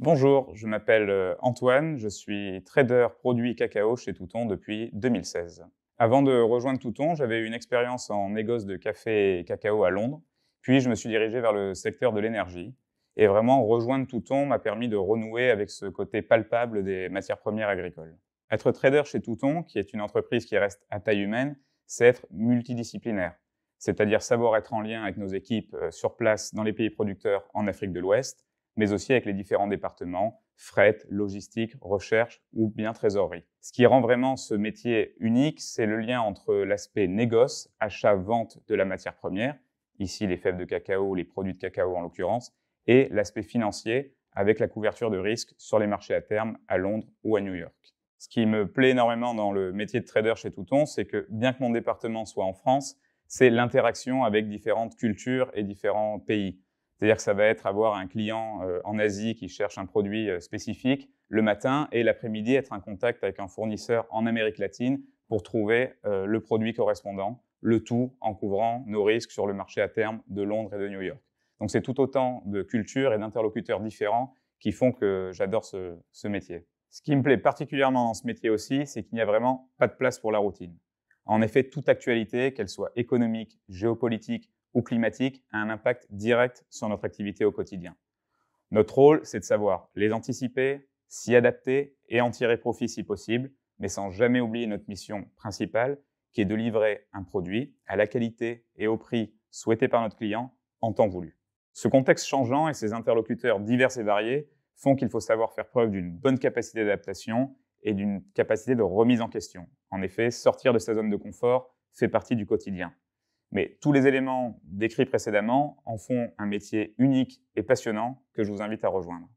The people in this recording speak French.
Bonjour, je m'appelle euh, Antoine, je suis trader produit cacao chez Touton depuis 2016. Avant de rejoindre Touton, j'avais eu une expérience en négoce de café et cacao à Londres, puis je me suis dirigé vers le secteur de l'énergie. Et vraiment, rejoindre Touton m'a permis de renouer avec ce côté palpable des matières premières agricoles. Être trader chez Touton, qui est une entreprise qui reste à taille humaine, c'est être multidisciplinaire, c'est-à-dire savoir être en lien avec nos équipes euh, sur place dans les pays producteurs en Afrique de l'Ouest, mais aussi avec les différents départements, fret, logistique, recherche ou bien trésorerie. Ce qui rend vraiment ce métier unique, c'est le lien entre l'aspect négoce, achat-vente de la matière première, ici les fèves de cacao, ou les produits de cacao en l'occurrence, et l'aspect financier avec la couverture de risque sur les marchés à terme à Londres ou à New York. Ce qui me plaît énormément dans le métier de trader chez Touton, c'est que bien que mon département soit en France, c'est l'interaction avec différentes cultures et différents pays. C'est-à-dire que ça va être avoir un client euh, en Asie qui cherche un produit euh, spécifique le matin et l'après-midi être en contact avec un fournisseur en Amérique latine pour trouver euh, le produit correspondant, le tout en couvrant nos risques sur le marché à terme de Londres et de New York. Donc c'est tout autant de cultures et d'interlocuteurs différents qui font que j'adore ce, métier. Ce qui me plaît particulièrement dans ce métier aussi, c'est qu'il n'y a vraiment pas de place pour la routine. En effet, toute actualité, qu'elle soit économique, géopolitique ou climatique a un impact direct sur notre activité au quotidien. Notre rôle, c'est de savoir les anticiper, s'y adapter et en tirer profit si possible, mais sans jamais oublier notre mission principale, qui est de livrer un produit à la qualité et au prix souhaité par notre client en temps voulu. Ce contexte changeant et ses interlocuteurs divers et variés font qu'il faut savoir faire preuve d'une bonne capacité d'adaptation et d'une capacité de remise en question. En effet, sortir de sa zone de confort fait partie du quotidien. Mais tous les éléments décrits précédemment en font un métier unique et passionnant que je vous invite à rejoindre.